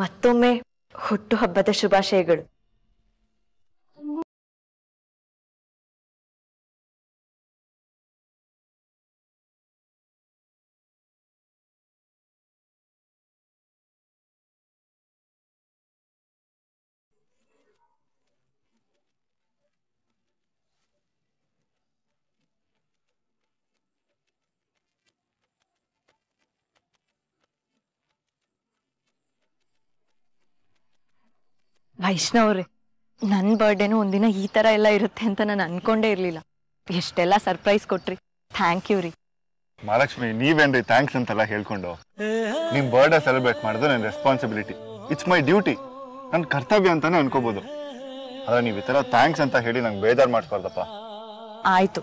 ಮತ್ತೊಮ್ಮೆ ಹುಟ್ಟುಹಬ್ಬದ ಶುಭಾಶಯಗಳು ವೈಷ್ಣವ್ರೆ ನನ್ ಬರ್ಡೇನು ಒಂದಿನ ಈ ತರ ಎಲ್ಲ ಇರುತ್ತೆ ಅಂತ ನಾನು ಅನ್ಕೊಂಡೇ ಇರ್ಲಿಲ್ಲ ಎಷ್ಟೆಲ್ಲ ಸರ್ಪ್ರೈಸ್ ಕೊಟ್ರಿ ಥ್ಯಾಂಕ್ ಯು ರೀ ಮಹಾಲಕ್ಷ್ಮಿ ನೀವೇನ್ರಿ ಥ್ಯಾಂಕ್ಸ್ ಅಂತೆಲ್ಲ ಹೇಳ್ಕೊಂಡು ನಿಮ್ ಬರ್ಡೇ ಸೆಲೆಬ್ರೇಟ್ ಮಾಡೋದು ನನ್ನ ರೆಸ್ಪಾನ್ಸಿಬಿಲಿಟಿ ಇಟ್ಸ್ ಮೈ ಡ್ಯೂಟಿ ನನ್ನ ಕರ್ತವ್ಯ ಅಂತಾನೆ ಅನ್ಕೋಬಹುದು ಆದ್ರೆ ನೀವು ಈ ಥ್ಯಾಂಕ್ಸ್ ಅಂತ ಹೇಳಿ ನಂಗೆ ಬೇಜಾರ್ ಮಾಡ್ಕೊಳ್ದಪ್ಪ ಆಯ್ತು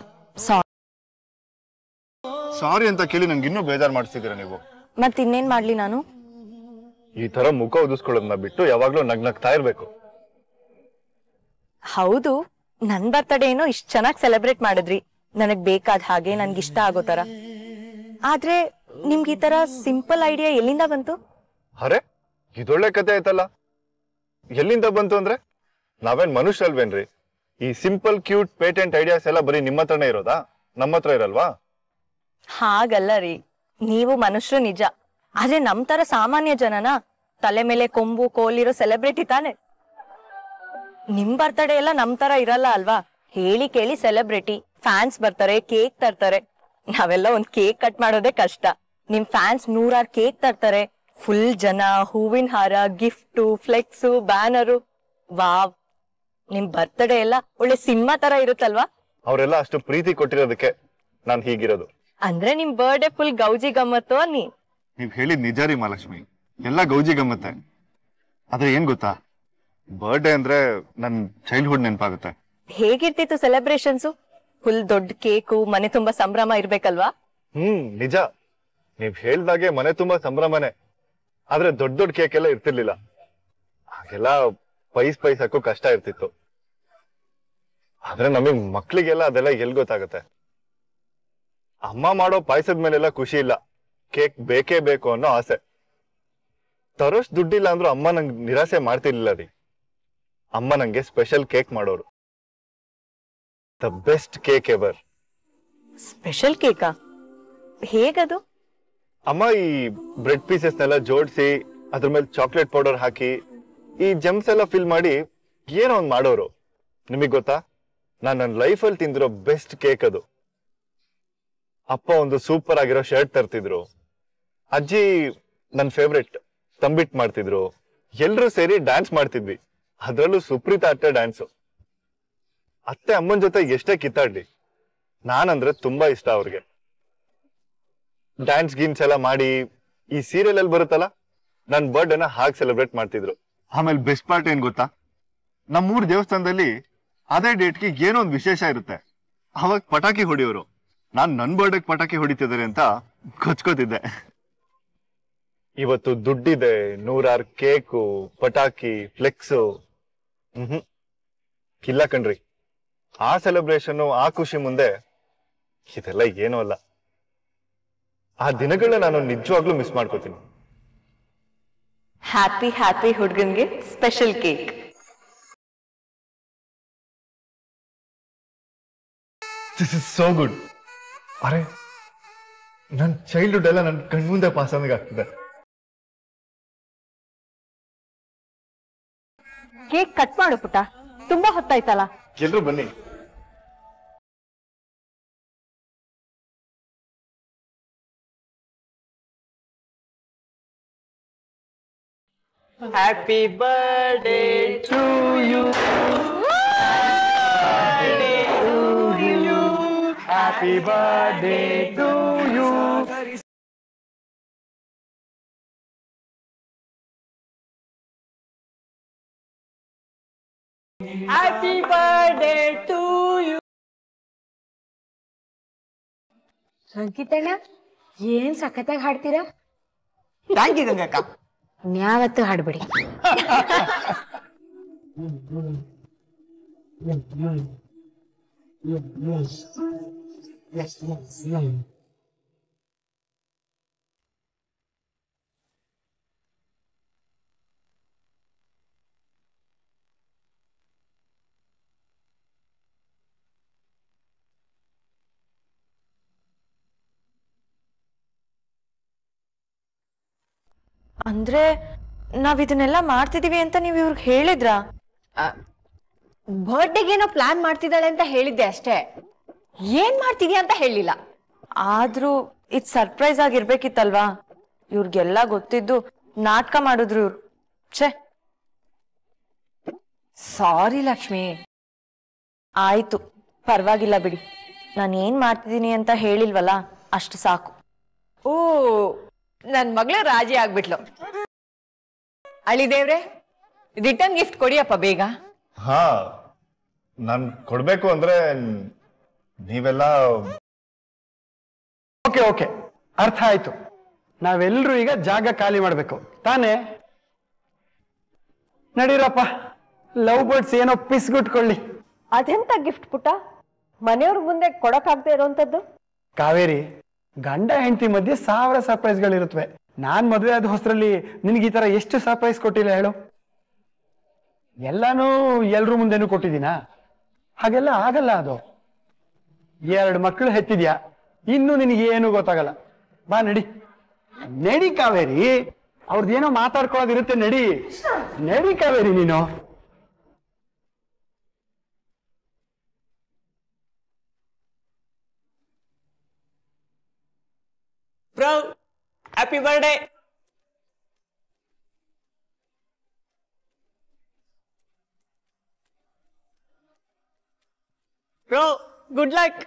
ಸಾರಿ ಅಂತ ಕೇಳಿ ನಂಗೆ ಇನ್ನೂ ಬೇಜಾರು ಮಾಡಿಸ್ತಿದ್ದೀರಾ ನೀವು ಇನ್ನೇನ್ ಮಾಡ್ಲಿ ನಾನು ಈ ತರ ಮುಖ ಉದಿಸ್ಕೊಳ್ಳೋದನ್ನ ಬಿಟ್ಟು ಯಾವಾಗ್ಲೂ ನಗ್ನಗ್ತಾ ಇರ್ಬೇಕು ಹೌದು ನನ್ ಬರ್ತಡೇ ಏನೋ ಇಷ್ಟ ಚೆನ್ನಾಗಿ ಸೆಲೆಬ್ರೇಟ್ ಮಾಡಿದ್ರಿ ನನಗ್ ಬೇಕಾದ ಹಾಗೆ ನನ್ಗೆ ಇಷ್ಟ ಆಗೋ ತರ ಆದ್ರೆ ನಿಮ್ಗೆ ಈ ತರ ಸಿಂಪಲ್ ಐಡಿಯಾ ಎಲ್ಲಿಂದ ಬಂತು ಅರೆ ಇದೊಳ್ಳೆ ಕತೆ ಆಯ್ತಲ್ಲ ಎಲ್ಲಿಂದ ಬಂತು ಅಂದ್ರೆ ನಾವೇನ್ ಮನುಷ್ಯ ಅಲ್ವೇನ್ರಿ ಈ ಸಿಂಪಲ್ ಕ್ಯೂಟ್ ಪೇಟೆಂಟ್ ಐಡಿಯಾಸ್ ಎಲ್ಲ ಬರೀ ನಿಮ್ಮ ಹತ್ರನೇ ಇರೋದಾ ನಮ್ಮ ಹತ್ರ ಇರಲ್ವಾ ಹಾಗಲ್ಲ ರೀ ನೀವು ಮನುಷ್ಯರು ನಿಜ ಆದ್ರೆ ನಮ್ ತರ ಸಾಮಾನ್ಯ ಜನನ ತಲೆ ಮೇಲೆ ಕೊಂಬು ಕೋಲಿರೋ ಸೆಲೆಬ್ರಿಟಿ ತಾನೆ ನಿಮ್ ಬರ್ತಡೇ ಎಲ್ಲ ನಮ್ ತರ ಇರಲ್ಲ ಅಲ್ವಾ ಹೇಳಿ ಕೇಳಿ ಸೆಲೆಬ್ರಿಟಿ ಫ್ಯಾನ್ಸ್ ಬರ್ತಾರೆ ಕೇಕ್ ತರ್ತಾರೆ ನಾವೆಲ್ಲ ಒಂದ್ ಕೇಕ್ ಕಟ್ ಮಾಡೋದೇ ಕಷ್ಟ ನಿಮ್ ಫ್ಯಾನ್ಸ್ ನೂರಾರು ಕೇಕ್ ತರ್ತಾರೆ ಫುಲ್ ಜನ ಹೂವಿನ ಹಾರ ಗಿಫ್ಟು ಫ್ಲೆಕ್ಸ್ ಬ್ಯಾನರು ವಾವ್ ನಿಮ್ ಬರ್ತ್ಡೇ ಎಲ್ಲ ಒಳ್ಳೆ ಸಿನಿಮಾ ತರ ಇರುತ್ತಲ್ವಾ ಅವರೆಲ್ಲ ಅಷ್ಟು ಪ್ರೀತಿ ಕೊಟ್ಟಿರೋದಕ್ಕೆ ನಾನ್ ಹೀಗಿರೋದು ಅಂದ್ರೆ ನಿಮ್ ಬರ್ಡೇ ಫುಲ್ ಗೌಜಿ ಗಮ್ಮತ್ತು ನೀ ನೀವ್ ಹೇಳಿದ್ ನಿಜ ರೀ ಮಹಾಲಕ್ಷ್ಮಿ ಎಲ್ಲ ಗೌಜಿ ಗಮ್ಮತ್ತೆ ಆದ್ರೆ ಏನ್ ಗೊತ್ತಾ ಬರ್ಡೇ ಅಂದ್ರೆ ನನ್ ಚೈಲ್ಡ್ಹುಡ್ ನೆನಪಾಗುತ್ತೆ ಹೇಗಿರ್ತಿತ್ತು ಸೆಲೆಬ್ರೇಷನ್ಸ್ ಫುಲ್ ದೊಡ್ಡ ಕೇಕು ಮನೆ ತುಂಬಾ ಸಂಭ್ರಮ ಇರ್ಬೇಕಲ್ವಾ ಹ್ಮ್ ನಿಜ ನೀವ್ ಹೇಳ್ದಾಗೆ ಮನೆ ತುಂಬಾ ಸಂಭ್ರಮನೆ ಆದ್ರೆ ದೊಡ್ಡ ದೊಡ್ಡ ಕೇಕ್ ಎಲ್ಲ ಇರ್ತಿರ್ಲಿಲ್ಲ ಹಾಗೆಲ್ಲ ಪೈಸ್ ಪೈಸ್ ಕಷ್ಟ ಇರ್ತಿತ್ತು ಆದ್ರೆ ನಮಗ್ ಮಕ್ಳಿಗೆಲ್ಲ ಅದೆಲ್ಲ ಎಲ್ ಗೊತ್ತಾಗುತ್ತೆ ಅಮ್ಮ ಮಾಡೋ ಪಾಯಸದ ಮೇಲೆಲ್ಲ ಖುಷಿ ಇಲ್ಲ ಕೇಕ್ ಬೇಕೇ ಬೇಕು ಅನ್ನೋ ಆಸೆ ತರೋಷ್ ದುಡ್ಡಿಲ್ಲ ಅಂದ್ರೂ ಅಮ್ಮ ನಂಗೆ ನಿರಾಸೆ ಮಾಡ್ತಿರ್ಲಿಲ್ಲ ರೀ ಅಮ್ಮ ನಂಗೆ ಸ್ಪೆಷಲ್ ಕೇಕ್ ಮಾಡೋರು the best cake ever special ಕೇಕಾ ಹೇಗದು ಅಮ್ಮ ಈ ಬ್ರೆಡ್ ನೆಲ್ಲ ಜೋಡಿಸಿ ಅದ್ರ ಮೇಲೆ ಚಾಕ್ಲೇಟ್ ಪೌಡರ್ ಹಾಕಿ ಈ ಜಮ್ಸ್ ಎಲ್ಲ ಫಿಲ್ ಮಾಡಿ ಏನೋ ಒಂದು ಮಾಡೋರು ನಿಮಗೆ ಗೊತ್ತಾ ನಾನ್ ನನ್ನ ಲೈಫಲ್ಲಿ ತಿಂದಿರೋ ಬೆಸ್ಟ್ ಕೇಕ್ ಅದು ಅಪ್ಪ ಒಂದು ಸೂಪರ್ ಆಗಿರೋ ಶರ್ಟ್ ತರ್ತಿದ್ರು ಅಜ್ಜಿ ನನ್ ಫೇವ್ರೆಟ್ ತಂಬಿಟ್ ಮಾಡ್ತಿದ್ರು ಎಲ್ರು ಸೇರಿ ಡ್ಯಾನ್ಸ್ ಮಾಡ್ತಿದ್ವಿ ಅದರಲ್ಲೂ ಸುಪ್ರೀತ ಅತ್ತೆ ಡ್ಯಾನ್ಸ್ ಅತ್ತೆ ಅಮ್ಮನ ಜೊತೆ ಎಷ್ಟೇ ಕಿತ್ತಾಡ್ಲಿ ನಾನಂದ್ರೆ ತುಂಬಾ ಇಷ್ಟ ಅವ್ರಿಗೆ ಡ್ಯಾನ್ಸ್ ಗೀನ್ಸ್ ಎಲ್ಲ ಮಾಡಿ ಈ ಸೀರಿಯಲ್ ಅಲ್ಲಿ ಬರುತ್ತಲ್ಲ ನನ್ ಬರ್ಡೇನ ಹಾಗೆ ಸೆಲೆಬ್ರೇಟ್ ಮಾಡ್ತಿದ್ರು ಆಮೇಲೆ ಬೆಸ್ಟ್ ಪಾರ್ಟ್ ಏನ್ ಗೊತ್ತಾ ನಮ್ಮೂರ್ ದೇವಸ್ಥಾನದಲ್ಲಿ ಅದೇ ಡೇಟ್ ಗೆ ಏನೋ ಒಂದು ವಿಶೇಷ ಇರುತ್ತೆ ಅವಾಗ ಪಟಾಕಿ ಹೊಡಿಯೋರು ನಾನ್ ನನ್ ಬರ್ಡೇಗೆ ಪಟಾಕಿ ಹೊಡಿತಿದ್ದಾರೆ ಅಂತ ಕೊಚ್ಕೋತಿದ್ದೆ ಇವತ್ತು ದುಡ್ಡಿದೆ ನೂರಾರು ಕೇಕು ಪಟಾಕಿ ಫ್ಲೆಕ್ಸ್ ಹ್ಮ್ ಇಲ್ಲ ಕಣ್ರಿ ಆ ಸೆಲೆಬ್ರೇಷನ್ ಆ ಖುಷಿ ಮುಂದೆ ಇದೆಲ್ಲ ಏನೂ ಅಲ್ಲ ಆ ದಿನಗಳನ್ನ ನಾನು ನಿಜವಾಗ್ಲೂ ಮಿಸ್ ಮಾಡ್ಕೋತೀನಿ ಹ್ಯಾಪಿ ಹ್ಯಾಪಿ ಹುಡುಗನ್ಗೆ special cake this is so good ಅರೆ ನನ್ನ ಚೈಲ್ಡ್ಹುಡ್ ಎಲ್ಲ ನನ್ನ ಕಣ್ಮುಂದೆ ಪಾಸ್ ಆಗ್ತಿದೆ ಕೇಕ್ ಕಟ್ ಮಾಡು ಪುಟ ತುಂಬಾ ಹೊತ್ತಾಯ್ತಲ್ಲ ಎಲ್ರು ಬನ್ನಿ happy birthday to you happy birthday to you Happy birthday to you. ಸಂಕಿತಣ್ಣ ಏನ್ ಸಖತ್ತಾಗಿ ಹಾಡ್ತೀರಾ ಥ್ಯಾಂಕ್ ಯು ಅಂದ್ರೆ ನಾವ್ ಇದನ್ನೆಲ್ಲ ಮಾಡ್ತಿದೀವಿ ಅಂತ ನೀವು ಇವ್ರಿಗೆ ಹೇಳಿದ್ರಾ ಏನೋ ಪ್ಲಾನ್ ಮಾಡ್ತಿದ್ದಾಳೆ ಅಂತ ಹೇಳಿದ್ದೆ ಅಷ್ಟೇ ಏನ್ ಮಾಡ್ತಿದ್ಯಾ ಅಂತ ಹೇಳಿಲ್ಲ ಆದ್ರೂ ಇದು ಸರ್ಪ್ರೈಸ್ ಆಗಿರ್ಬೇಕಿತ್ತಲ್ವಾ ಇವ್ರಿಗೆಲ್ಲ ಗೊತ್ತಿದ್ದು ನಾಟಕ ಮಾಡಿದ್ರು ಇವ್ರು ಛೇ ಸಾರಿ ಲಕ್ಷ್ಮಿ ಆಯ್ತು ಪರವಾಗಿಲ್ಲ ಬಿಡಿ ನಾನು ಏನ್ ಮಾಡ್ತಿದ್ದೀನಿ ಅಂತ ಹೇಳಿಲ್ವಲ್ಲ ಅಷ್ಟು ಸಾಕು ಓ ನನ್ ಮಗಳು ರಾಜಿ ಆಗ್ಬಿಟ್ಲು ದೇವ್ರೆ ರಿಟರ್ನ್ ಗಿಫ್ಟ್ ಕೊಡಿಯಪ್ಪ ಬೇಗ ಹಾ ನಾನ್ ಕೊಡ್ಬೇಕು ಅಂದ್ರೆ ನೀವೆಲ್ಲ ಓಕೆ ಓಕೆ ಅರ್ಥ ಆಯ್ತು ನಾವೆಲ್ಲರೂ ಈಗ ಜಾಗ ಖಾಲಿ ಮಾಡಬೇಕು ತಾನೇ ನಡೀರಪ್ಪ ಲವ್ ಬರ್ಡ್ಸ್ ಏನೋ ಪಿಸ್ಗುಟ್ಕೊಳ್ಳಿ ಅದೆಂತ ಗಿಫ್ಟ್ ಪುಟ್ಟ ಮನೆಯವ್ರ ಮುಂದೆ ಕೊಡಕ್ಕಾಗದೆ ಇರೋಂಥದ್ದು ಕಾವೇರಿ ಗಂಡ ಹೆಂಡತಿ ಮಧ್ಯೆ ಸಾವಿರ ಸರ್ಪ್ರೈಸ್ಗಳಿರುತ್ತವೆ ನಾನ್ ಮದುವೆ ಆದ ಹೊಸರಲ್ಲಿ ನಿನಗೆ ಈ ತರ ಎಷ್ಟು ಸರ್ಪ್ರೈಸ್ ಕೊಟ್ಟಿಲ್ಲ ಹೇಳು ಎಲ್ಲಾನು ಎಲ್ರ ಮುಂದೆನು ಕೊಟ್ಟಿದ್ದೀನಾ ಹಾಗೆಲ್ಲ ಆಗಲ್ಲ ಅದು ಎರಡು ಮಕ್ಕಳು ಹೆತ್ತಿದ್ಯಾ ಇನ್ನು ನಿನಗೆ ಏನು ಗೊತ್ತಾಗಲ್ಲ ಬಾ ನಡಿ ನಡಿ ಕಾವೇರಿ ಅವ್ರದ್ದೇನೋ ಮಾತಾಡ್ಕೊಳ್ಳೋದಿರುತ್ತೆ ನಡಿ ನಡಿ ಕಾವೇರಿ ನೀನು happy birthday bro good luck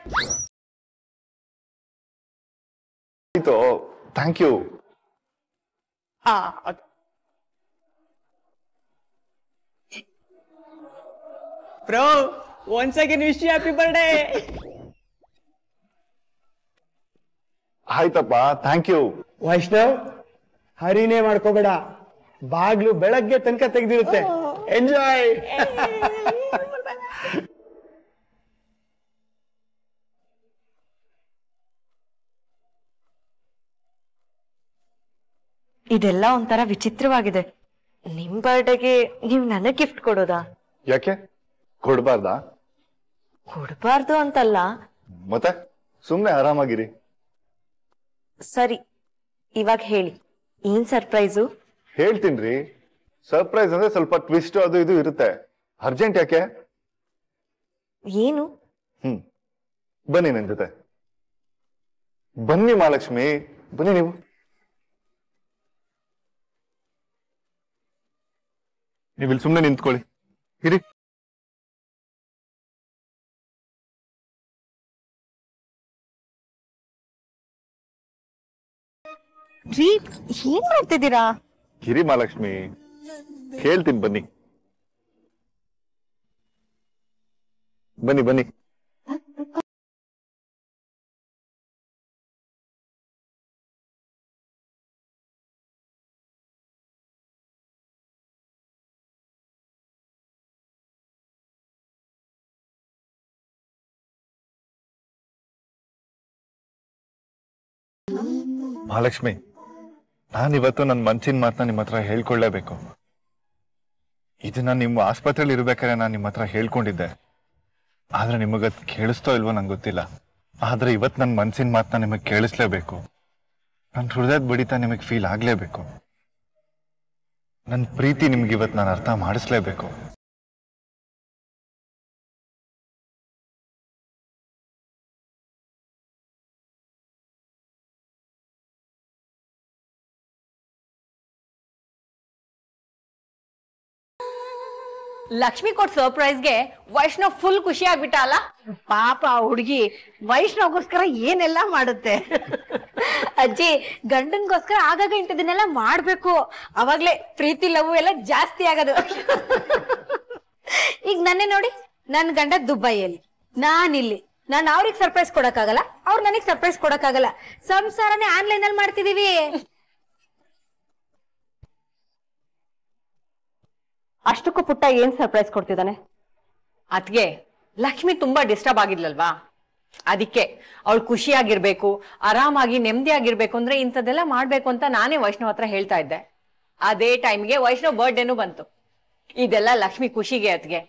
तो थैंक यू हाँ bro once again wish you happy birthday ಆಯ್ತಪ್ಪ ಥ್ಯಾಂಕ್ ಯು ವೈಷ್ಣವ್ ಹರಿನೇ ಮಾಡ್ಕೋಬೇಡ ಬಾಗ್ಲು ಬೆಳಗ್ಗೆ ತನಕ ತೆಗ್ದಿರುತ್ತೆ ಎಂಜಾಯ್ ಇದೆಲ್ಲ ಒಂಥರ ವಿಚಿತ್ರವಾಗಿದೆ ನಿಮ್ ಬರ್ಡೇಗೆ ನೀವ್ ನನಗ್ ಗಿಫ್ಟ್ ಕೊಡೋದಾ ಯಾಕೆ ಕೊಡಬಾರ್ದ ಕೊಡಬಾರ್ದು ಅಂತಲ್ಲ ಮತ್ತೆ ಸುಮ್ನೆ ಆರಾಮಾಗಿರಿ ಸರಿ ಇವಾಗ ಹೇಳಿ ಏನ್ ಸರ್ಪ್ರೈಸು ಹೇಳ್ತೀನಿ ಸರ್ಪ್ರೈಸ್ ಅಂದ್ರೆ ಸ್ವಲ್ಪ ಟ್ವಿಸ್ಟ್ ಅದು ಇದು ಇರುತ್ತೆ ಅರ್ಜೆಂಟ್ ಯಾಕೆ ಏನು ಹ್ಮ್ ಬನ್ನಿ ನನ್ ಜೊತೆ ಬನ್ನಿ ಮಹಾಲಕ್ಷ್ಮಿ ಬನ್ನಿ ನೀವು ನೀವು ಸುಮ್ನೆ ನಿಂತ್ಕೊಳ್ಳಿ ಇರಿ हिरी महालक्ष्मी हेल्ती बनी बनी बनी महालक्ष्मी ನಾನಿವತ್ತು ನನ್ನ ಮನ್ಸಿನ ಮಾತನ್ನ ನಿಮ್ಮ ಹತ್ರ ಹೇಳ್ಕೊಳ್ಳೇಬೇಕು ಇದನ್ನ ನಿಮ್ಮ ಆಸ್ಪತ್ರೆಯಲ್ಲಿ ಇರ್ಬೇಕಾದ್ರೆ ನಾನು ನಿಮ್ಮ ಹತ್ರ ಹೇಳ್ಕೊಂಡಿದ್ದೆ ಆದ್ರೆ ನಿಮಗ ಕೇಳಿಸ್ತೋ ಇಲ್ವೋ ನಂಗೆ ಗೊತ್ತಿಲ್ಲ ಆದ್ರೆ ಇವತ್ತು ನನ್ನ ಮನ್ಸಿನ ಮಾತನ್ನ ನಿಮಗೆ ಕೇಳಿಸ್ಲೇಬೇಕು ನನ್ನ ಹೃದಯದ ಬಡಿತ ನಿಮಗೆ ಫೀಲ್ ಆಗ್ಲೇಬೇಕು ನನ್ನ ಪ್ರೀತಿ ನಿಮ್ಗೆ ಇವತ್ತು ನಾನು ಅರ್ಥ ಮಾಡಿಸ್ಲೇಬೇಕು ಲಕ್ಷ್ಮಿ ಕೊಟ್ ಸರ್ಪ್ರೈಸ್ಗೆ ವೈಷ್ಣವ್ ಫುಲ್ ಖುಷಿ ಆಗ್ಬಿಟ್ಟ ಅಲ್ಲ ಪಾಪ ಹುಡುಗಿ ವೈಷ್ಣವ್ಗೋಸ್ಕರ ಏನೆಲ್ಲ ಮಾಡುತ್ತೆ ಅಜ್ಜಿ ಗಂಡನ್ಗೋಸ್ಕರ ಆಗಾಗ ಇಂಥದನ್ನೆಲ್ಲ ಮಾಡ್ಬೇಕು ಅವಾಗ್ಲೇ ಪ್ರೀತಿ ಲವ್ ಎಲ್ಲ ಜಾಸ್ತಿ ಆಗದು ಈಗ ನನ್ನೇ ನೋಡಿ ನನ್ ಗಂಡ ದುಬೈಯಲ್ಲಿ ಇಲ್ಲಿ ನಾನು ಅವ್ರಿಗೆ ಸರ್ಪ್ರೈಸ್ ಕೊಡಕ್ಕಾಗಲ್ಲ ಅವ್ರು ನನಗೆ ಸರ್ಪ್ರೈಸ್ ಕೊಡಕ್ಕಾಗಲ್ಲ ಸಂಸಾರನೇ ಆನ್ಲೈನ್ ಅಲ್ಲಿ ಮಾಡ್ತಿದೀವಿ ಅಷ್ಟಕ್ಕೂ ಪುಟ್ಟ ಏನ್ ಸರ್ಪ್ರೈಸ್ ಕೊಡ್ತಿದ್ದಾನೆ ಅದ್ಗೆ ಲಕ್ಷ್ಮಿ ತುಂಬಾ ಡಿಸ್ಟರ್ಬ್ ಆಗಿದ್ಲಲ್ವಾ ಅದಕ್ಕೆ ಅವಳು ಖುಷಿಯಾಗಿರ್ಬೇಕು ಆರಾಮಾಗಿ ಆಗಿರ್ಬೇಕು ಅಂದ್ರೆ ಇಂಥದ್ದೆಲ್ಲ ಮಾಡ್ಬೇಕು ಅಂತ ನಾನೇ ವೈಷ್ಣವ್ ಹತ್ರ ಹೇಳ್ತಾ ಇದ್ದೆ ಅದೇ ಟೈಮ್ಗೆ ವೈಷ್ಣವ್ ಬರ್ಡೇನು ಬಂತು ಇದೆಲ್ಲ ಲಕ್ಷ್ಮಿ ಖುಷಿಗೆ ಅದ್ಗೆ